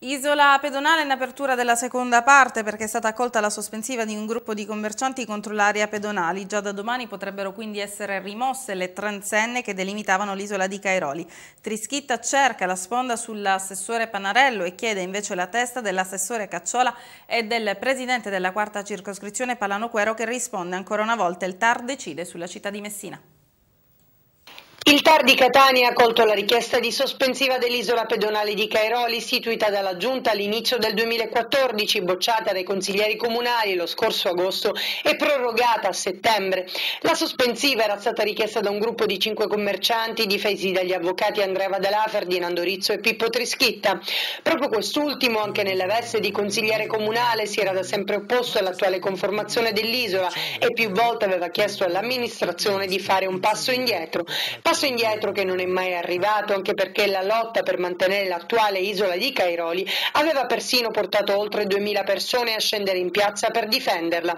Isola pedonale in apertura della seconda parte perché è stata accolta la sospensiva di un gruppo di commercianti contro l'area pedonali. Già da domani potrebbero quindi essere rimosse le transenne che delimitavano l'isola di Cairoli. Trischitta cerca la sponda sull'assessore Panarello e chiede invece la testa dell'assessore Cacciola e del presidente della quarta circoscrizione Palano Quero che risponde ancora una volta il TAR decide sulla città di Messina. Il Tar di Catania ha accolto la richiesta di sospensiva dell'isola pedonale di Cairoli istituita dalla Giunta all'inizio del 2014, bocciata dai consiglieri comunali lo scorso agosto e prorogata a settembre. La sospensiva era stata richiesta da un gruppo di cinque commercianti difesi dagli avvocati Andrea Vadalà, Ferdinando Rizzo e Pippo Trischitta. Proprio quest'ultimo, anche nella veste di consigliere comunale, si era da sempre opposto all'attuale conformazione dell'isola e più volte aveva chiesto all'amministrazione di fare un passo indietro passo indietro che non è mai arrivato, anche perché la lotta per mantenere l'attuale isola di Cairoli aveva persino portato oltre 2000 persone a scendere in piazza per difenderla.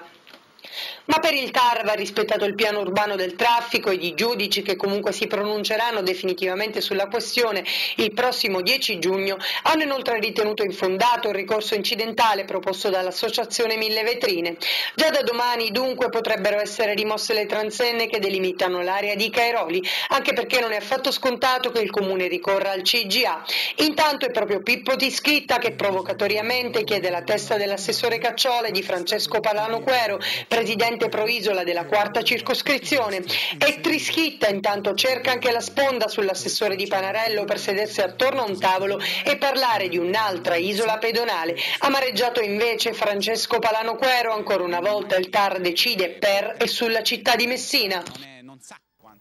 Ma per il TAR va rispettato il piano urbano del traffico e i giudici che comunque si pronunceranno definitivamente sulla questione il prossimo 10 giugno hanno inoltre ritenuto infondato il ricorso incidentale proposto dall'associazione Mille Vetrine. Già da domani dunque potrebbero essere rimosse le transenne che delimitano l'area di Cairoli, anche perché non è affatto scontato che il comune ricorra al CGA. Intanto è proprio Pippo di Tiscritta che provocatoriamente chiede la testa dell'assessore Cacciola e di Francesco Palano Quero, presidente presidente provisola della quarta circoscrizione. E Trischitta intanto cerca anche la sponda sull'assessore di Panarello per sedersi attorno a un tavolo e parlare di un'altra isola pedonale. Amareggiato invece Francesco Palano Quero, ancora una volta il TAR decide per e sulla città di Messina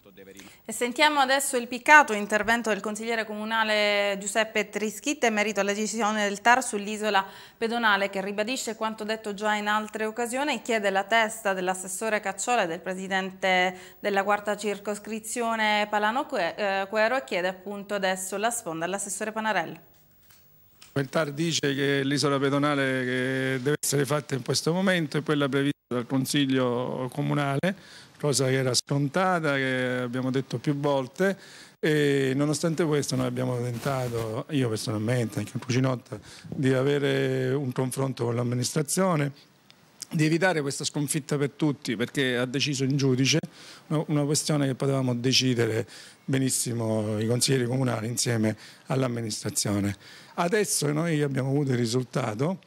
soprattutto Deverino. E sentiamo adesso il piccato intervento del consigliere comunale Giuseppe Trischitte in merito alla decisione del TAR sull'isola pedonale che ribadisce quanto detto già in altre occasioni e chiede la testa dell'assessore Cacciola e del presidente della quarta circoscrizione Palano eh, Quero e chiede appunto adesso la sponda all'assessore Panarello. Il TAR dice che l'isola pedonale che eh, deve essere fatta in questo momento è quella prevista dal Consiglio Comunale cosa che era scontata, che abbiamo detto più volte. E nonostante questo noi abbiamo tentato, io personalmente, anche in Cucinotta, di avere un confronto con l'amministrazione, di evitare questa sconfitta per tutti, perché ha deciso in giudice una questione che potevamo decidere benissimo i consiglieri comunali insieme all'amministrazione. Adesso noi abbiamo avuto il risultato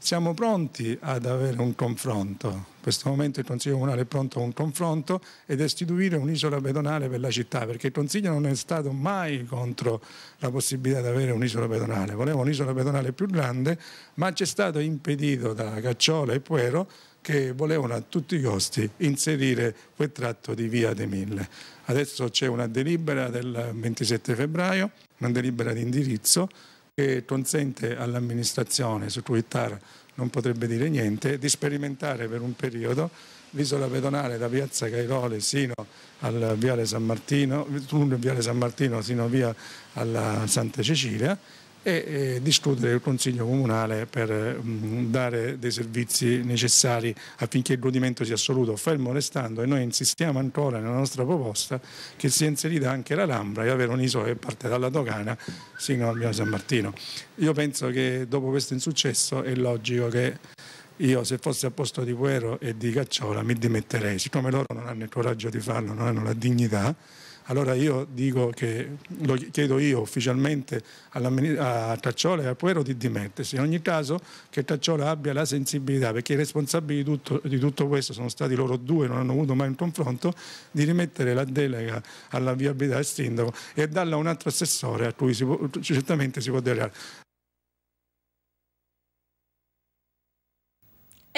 siamo pronti ad avere un confronto. In questo momento il Consiglio Comunale è pronto a un confronto ed istituire un'isola pedonale per la città, perché il Consiglio non è stato mai contro la possibilità di avere un'isola pedonale. Voleva un'isola pedonale più grande, ma ci è stato impedito da Cacciola e Puero che volevano a tutti i costi inserire quel tratto di via De Mille. Adesso c'è una delibera del 27 febbraio, una delibera di indirizzo che consente all'amministrazione, su cui TAR non potrebbe dire niente, di sperimentare per un periodo l'isola pedonale da piazza Cairoli sino al viale San Martino, viale San Martino sino via alla Santa Cecilia e discutere il Consiglio Comunale per mm, dare dei servizi necessari affinché il godimento sia assoluto, fermo restando e noi insistiamo ancora nella nostra proposta che sia inserita anche la Lambra e avere un'isola che parte dalla Dogana sino al Via San Martino. Io penso che dopo questo insuccesso è logico che io se fossi a posto di Guerro e di Cacciola mi dimetterei, siccome loro non hanno il coraggio di farlo, non hanno la dignità, allora io dico che lo chiedo io ufficialmente a Tacciola e a Puero di dimettersi. In ogni caso che Tacciola abbia la sensibilità, perché i responsabili di tutto, di tutto questo sono stati loro due, non hanno avuto mai un confronto, di rimettere la delega alla viabilità del sindaco e darla a un altro assessore a cui si può, certamente si può delegare.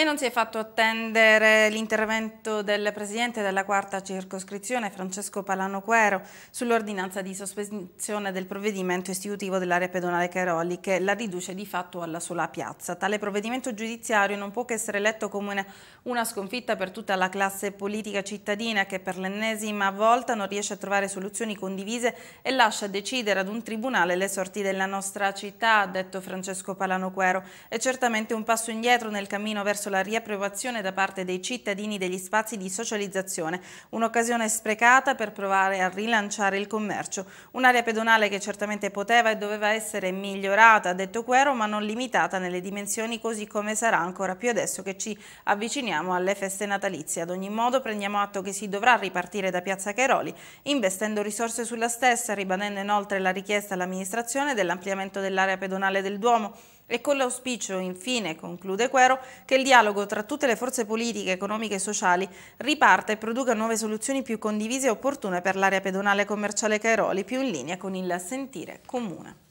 E non si è fatto attendere l'intervento del presidente della quarta circoscrizione, Francesco Palano Quero, sull'ordinanza di sospensione del provvedimento istitutivo dell'area pedonale Caroli, che la riduce di fatto alla sola piazza. Tale provvedimento giudiziario non può che essere letto come una, una sconfitta per tutta la classe politica cittadina che per l'ennesima volta non riesce a trovare soluzioni condivise e lascia decidere ad un tribunale le sorti della nostra città, ha detto Francesco Palano Quero. È certamente un passo indietro nel cammino verso la riapprovazione da parte dei cittadini degli spazi di socializzazione, un'occasione sprecata per provare a rilanciare il commercio. Un'area pedonale che certamente poteva e doveva essere migliorata, ha detto Quero, ma non limitata nelle dimensioni così come sarà ancora più adesso che ci avviciniamo alle feste natalizie. Ad ogni modo prendiamo atto che si dovrà ripartire da Piazza Cairoli, investendo risorse sulla stessa, ribadendo inoltre la richiesta all'amministrazione dell'ampliamento dell'area pedonale del Duomo e con l'auspicio, infine, conclude Quero, che il dialogo tra tutte le forze politiche, economiche e sociali riparta e produca nuove soluzioni più condivise e opportune per l'area pedonale commerciale Cairoli, più in linea con il sentire comune.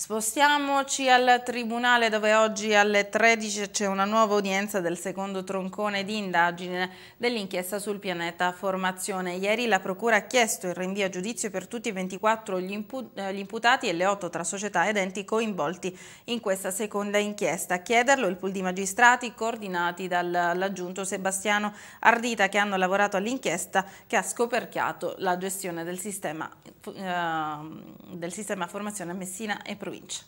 Spostiamoci al Tribunale dove oggi alle 13 c'è una nuova udienza del secondo troncone di indagine dell'inchiesta sul pianeta Formazione. Ieri la Procura ha chiesto il rinvio a giudizio per tutti e 24 gli, impu eh, gli, imputati e le 8 tra società ed enti coinvolti in questa seconda inchiesta. A chiederlo il pool di magistrati coordinati dall'aggiunto Sebastiano Ardita che hanno lavorato all'inchiesta che ha scoperchiato la gestione del sistema, eh, del sistema formazione a Messina e Procura. provincia.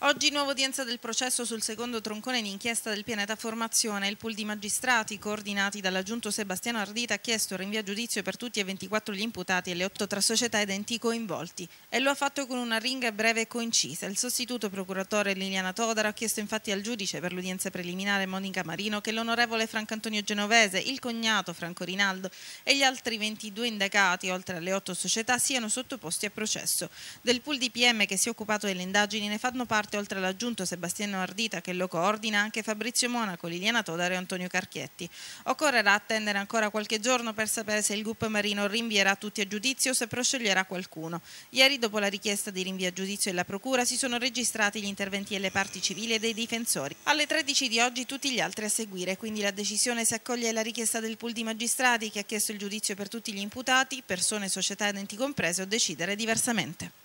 Oggi nuova udienza del processo sul secondo troncone in inchiesta del pianeta Formazione. Il pool di magistrati, coordinati dall'aggiunto Sebastiano Ardita, ha chiesto rinvio a giudizio per tutti e 24 gli imputati e le 8 tra società ed enti coinvolti. E lo ha fatto con una ringa breve e coincisa. Il sostituto procuratore Liliana Todaro ha chiesto infatti al giudice per l'udienza preliminare Monica Marino che l'onorevole Franco Antonio Genovese, il cognato Franco Rinaldo e gli altri 22 indagati, oltre alle 8 società, siano sottoposti a processo. Del pool di PM che si è occupato delle indagini ne fanno parte parte oltre all'aggiunto Sebastiano Ardita che lo coordina anche Fabrizio Monaco, Liliana Todaro e Antonio Carchietti. Occorrerà attendere ancora qualche giorno per sapere se il gruppo marino rinvierà tutti a giudizio o se prosceglierà qualcuno. Ieri dopo la richiesta di rinvio a giudizio della Procura si sono registrati gli interventi delle parti civili e dei difensori. Alle 13 di oggi tutti gli altri a seguire, quindi la decisione si accoglie la richiesta del pool di magistrati che ha chiesto il giudizio per tutti gli imputati, persone, società ed enti comprese o decidere diversamente.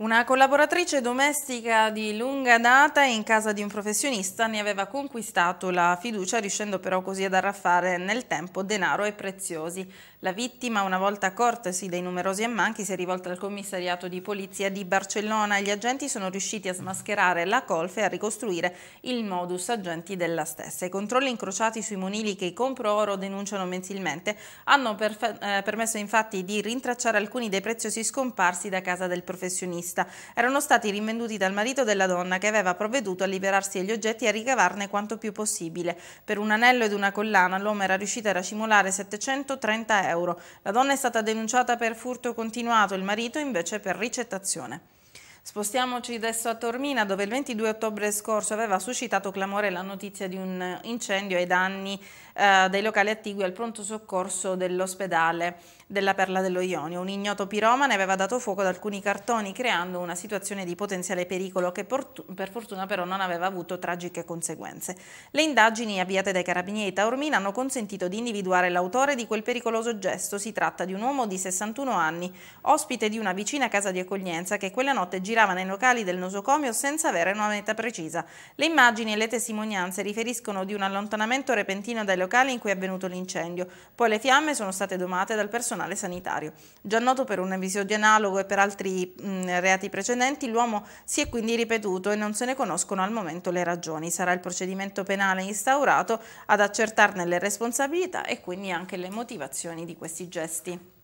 Una collaboratrice domestica di lunga data in casa di un professionista ne aveva conquistato la fiducia riuscendo però così ad arraffare nel tempo denaro e preziosi. La vittima, una volta accortasi dei numerosi ammanchi, si è rivolta al commissariato di polizia di Barcellona e gli agenti sono riusciti a smascherare la colfa e a ricostruire il modus agenti della stessa. I controlli incrociati sui monili che i compro oro denunciano mensilmente hanno eh, permesso infatti di rintracciare alcuni dei preziosi scomparsi da casa del professionista vista. Erano stati rinvenduti dal marito della donna che aveva provveduto a liberarsi degli oggetti e a ricavarne quanto più possibile. Per un anello ed una collana l'uomo era riuscito a racimolare 730 euro. La donna è stata denunciata per furto continuato, il marito invece per ricettazione. Spostiamoci adesso a Tormina dove il 22 ottobre scorso aveva suscitato clamore la notizia di un incendio ai danni eh, dei locali attigui al pronto soccorso dell'ospedale della Perla dello Ionio. Un ignoto piromane aveva dato fuoco ad alcuni cartoni creando una situazione di potenziale pericolo che per fortuna però non aveva avuto tragiche conseguenze. Le indagini avviate dai carabinieri Taormina hanno consentito di individuare l'autore di quel pericoloso gesto. Si tratta di un uomo di 61 anni, ospite di una vicina casa di accoglienza che quella notte girava girava nei locali del nosocomio senza avere una meta precisa. Le immagini e le testimonianze riferiscono di un allontanamento repentino dai locali in cui è avvenuto l'incendio. Poi le fiamme sono state domate dal personale sanitario. Già noto per un episodio analogo e per altri mh, mm, reati precedenti, l'uomo si è quindi ripetuto e non se ne conoscono al momento le ragioni. Sarà il procedimento penale instaurato ad accertarne le responsabilità e quindi anche le motivazioni di questi gesti.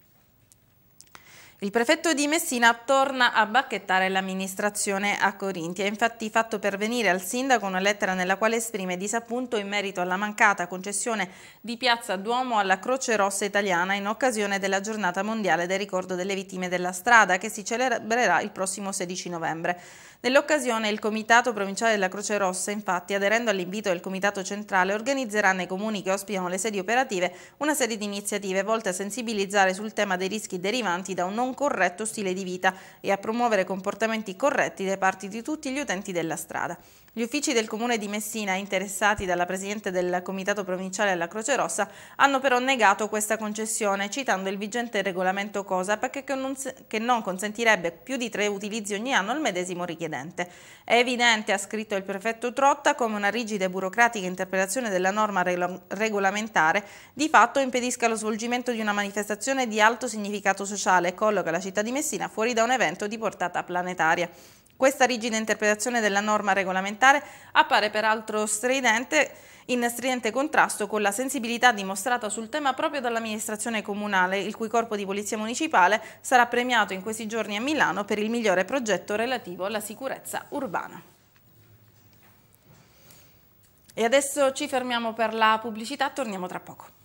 Il prefetto di Messina torna a bacchettare l'amministrazione a Corinti. Ha infatti fatto pervenire al sindaco una lettera nella quale esprime disappunto in merito alla mancata concessione di Piazza Duomo alla Croce Rossa Italiana in occasione della giornata mondiale del ricordo delle vittime della strada che si celebrerà il prossimo 16 novembre. Nell'occasione il Comitato Provinciale della Croce Rossa infatti aderendo all'invito del Comitato Centrale organizzerà nei comuni che ospitano le sedi operative una serie di iniziative volte a sensibilizzare sul tema dei rischi derivanti da un nuovo non corretto stile di vita e a promuovere comportamenti corretti da parte di tutti gli utenti della strada. Gli uffici del Comune di Messina, interessati dalla Presidente del Comitato Provinciale alla Croce Rossa, hanno però negato questa concessione, citando il vigente regolamento COSAP che non consentirebbe più di tre utilizzi ogni anno al medesimo richiedente. È evidente, ha scritto il prefetto Trotta, come una rigida e burocratica interpretazione della norma regolamentare di fatto impedisca lo svolgimento di una manifestazione di alto significato sociale, con colloca la città di Messina fuori da un evento di portata planetaria. Questa rigida interpretazione della norma regolamentare appare peraltro stridente, in stridente contrasto con la sensibilità dimostrata sul tema proprio dall'amministrazione comunale, il cui corpo di polizia municipale sarà premiato in questi giorni a Milano per il migliore progetto relativo alla sicurezza urbana. E adesso ci fermiamo per la pubblicità, torniamo tra poco.